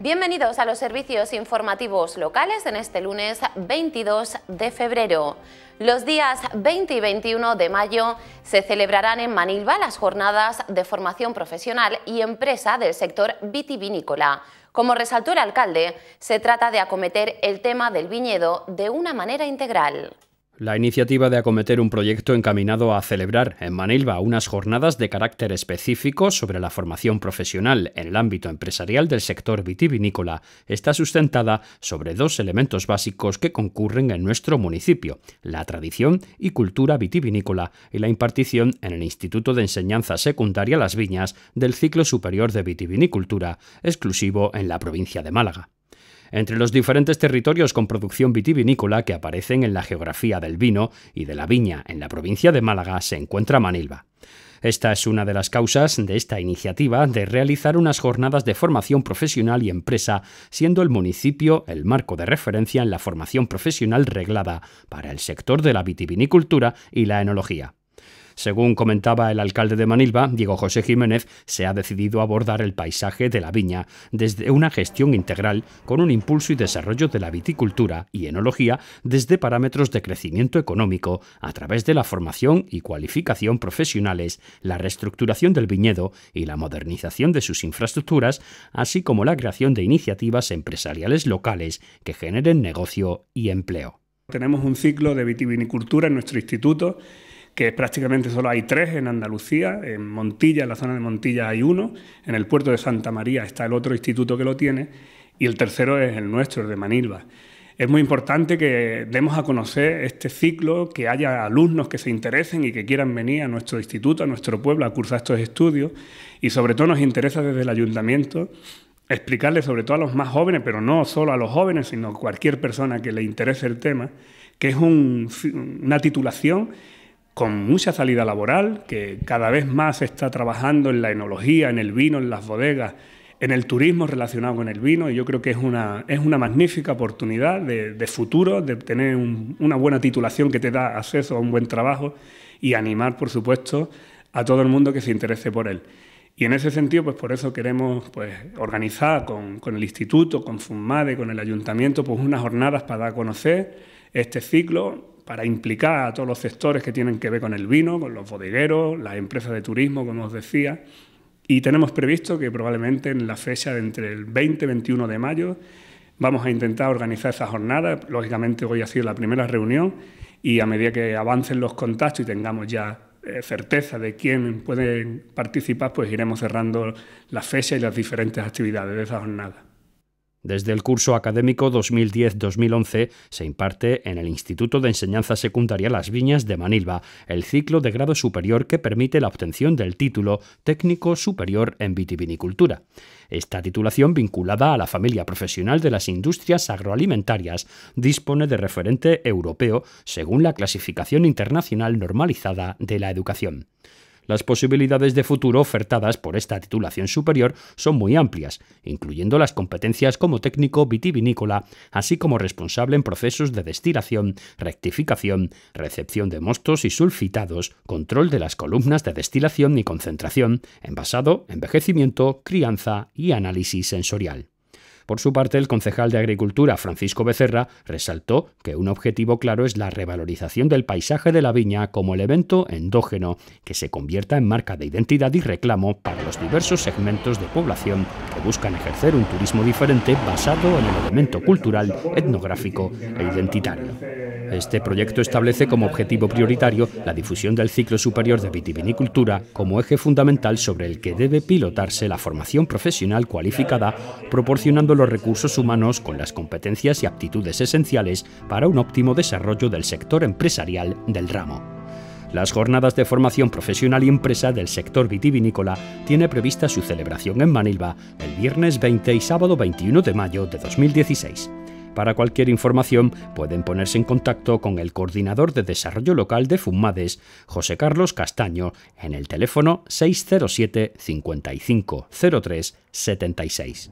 Bienvenidos a los servicios informativos locales en este lunes 22 de febrero. Los días 20 y 21 de mayo se celebrarán en Manilva las jornadas de formación profesional y empresa del sector vitivinícola. Como resaltó el alcalde, se trata de acometer el tema del viñedo de una manera integral. La iniciativa de acometer un proyecto encaminado a celebrar en Manilva unas jornadas de carácter específico sobre la formación profesional en el ámbito empresarial del sector vitivinícola está sustentada sobre dos elementos básicos que concurren en nuestro municipio, la tradición y cultura vitivinícola y la impartición en el Instituto de Enseñanza Secundaria Las Viñas del ciclo superior de vitivinicultura, exclusivo en la provincia de Málaga entre los diferentes territorios con producción vitivinícola que aparecen en la geografía del vino y de la viña en la provincia de Málaga se encuentra Manilva. Esta es una de las causas de esta iniciativa de realizar unas jornadas de formación profesional y empresa, siendo el municipio el marco de referencia en la formación profesional reglada para el sector de la vitivinicultura y la enología. Según comentaba el alcalde de Manilva, Diego José Jiménez, se ha decidido abordar el paisaje de la viña desde una gestión integral con un impulso y desarrollo de la viticultura y enología desde parámetros de crecimiento económico a través de la formación y cualificación profesionales, la reestructuración del viñedo y la modernización de sus infraestructuras, así como la creación de iniciativas empresariales locales que generen negocio y empleo. Tenemos un ciclo de vitivinicultura en nuestro instituto que prácticamente solo hay tres en Andalucía, en Montilla, en la zona de Montilla hay uno, en el puerto de Santa María está el otro instituto que lo tiene y el tercero es el nuestro, el de Manilva. Es muy importante que demos a conocer este ciclo, que haya alumnos que se interesen y que quieran venir a nuestro instituto, a nuestro pueblo, a cursar estos estudios. Y sobre todo nos interesa desde el ayuntamiento explicarle sobre todo a los más jóvenes, pero no solo a los jóvenes, sino a cualquier persona que le interese el tema, que es una titulación con mucha salida laboral, que cada vez más está trabajando en la enología, en el vino, en las bodegas, en el turismo relacionado con el vino, y yo creo que es una, es una magnífica oportunidad de, futuro, de tener una buena titulación que te da acceso a un buen trabajo y animar, por supuesto, a todo el mundo que se interese por él. Y en ese sentido, pues por eso queremos pues, organizar con, el instituto, con FUNMADE, con el ayuntamiento, pues unas jornadas para dar a conocer este ciclo, para implicar a todos los sectores que tienen que ver con el vino, con los bodegueros, las empresas de turismo, como os decía. Y tenemos previsto que probablemente en la fecha entre el 20 y 21 de mayo vamos a intentar organizar esa jornada. Lógicamente hoy ha sido la primera reunión y a medida que avancen los contactos y tengamos ya eh, certeza de quién puede participar, pues iremos cerrando la fecha y las diferentes actividades de esa jornada. Desde el curso académico 2010-2011 se imparte en el Instituto de Enseñanza Secundaria Las Viñas de Manilva el ciclo de grado superior que permite la obtención del título Técnico Superior en Vitivinicultura. Esta titulación, vinculada a la familia profesional de las industrias agroalimentarias, dispone de referente europeo según la clasificación internacional normalizada de la educación. Las posibilidades de futuro ofertadas por esta titulación superior son muy amplias, incluyendo las competencias como técnico vitivinícola, así como responsable en procesos de destilación, rectificación, recepción de mostos y sulfitados, control de las columnas de destilación y concentración, envasado, envejecimiento, crianza y análisis sensorial. Por su parte, el concejal de Agricultura, Francisco Becerra, resaltó que un objetivo claro es la revalorización del paisaje de la viña como el evento endógeno que se convierta en marca de identidad y reclamo para los diversos segmentos de población que buscan ejercer un turismo diferente basado en el elemento cultural, etnográfico e identitario. Este proyecto establece como objetivo prioritario la difusión del ciclo superior de vitivinicultura como eje fundamental sobre el que debe pilotarse la formación profesional cualificada, proporcionando los recursos humanos con las competencias y aptitudes esenciales para un óptimo desarrollo del sector empresarial del ramo. Las jornadas de formación profesional y empresa del sector vitivinícola tiene prevista su celebración en Manilva el viernes 20 y sábado 21 de mayo de 2016. Para cualquier información pueden ponerse en contacto con el coordinador de desarrollo local de FUMADES, José Carlos Castaño, en el teléfono 607 55 03 76.